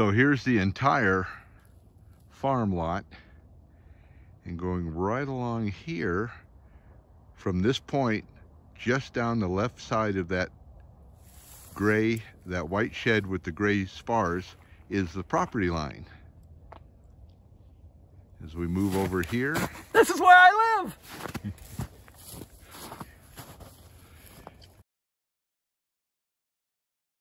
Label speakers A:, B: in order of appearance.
A: So here's the entire farm lot. And going right along here, from this point, just down the left side of that gray, that white shed with the gray spars, is the property line. As we move over here.
B: This is where I live!